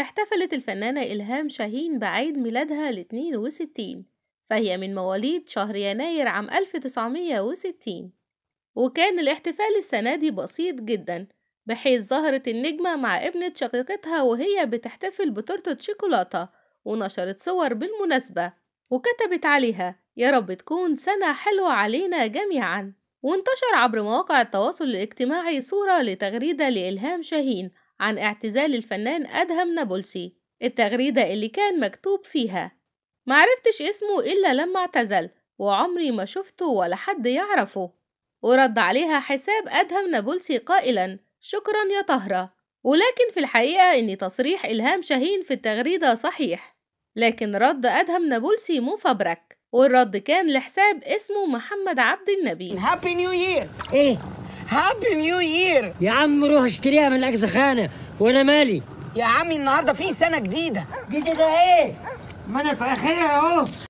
احتفلت الفنانة إلهام شاهين بعيد ميلادها الـ 62 فهي من مواليد شهر يناير عام 1960 وكان الاحتفال السنة دي بسيط جدا بحيث ظهرت النجمة مع ابنة شقيقتها وهي بتحتفل بتورتة شوكولاتة ونشرت صور بالمناسبة وكتبت عليها يا رب تكون سنة حلوة علينا جميعا وانتشر عبر مواقع التواصل الاجتماعي صورة لتغريدة لإلهام شاهين عن اعتزال الفنان أدهم نابلسي التغريدة اللي كان مكتوب فيها معرفتش اسمه إلا لما اعتزل وعمري ما شفته ولا حد يعرفه ورد عليها حساب أدهم نابلسي قائلا شكرا يا طهرة ولكن في الحقيقة إن تصريح إلهام شاهين في التغريدة صحيح لكن رد أدهم نابلسي مفبرك والرد كان لحساب اسمه محمد عبد النبي هابي نيو يير ايه هابي نيو يير يا عم روح اشتريها من الاجزخانه وانا مالي يا عمي النهارده في سنه جديده جديده ايه ما انا في اخرها اهو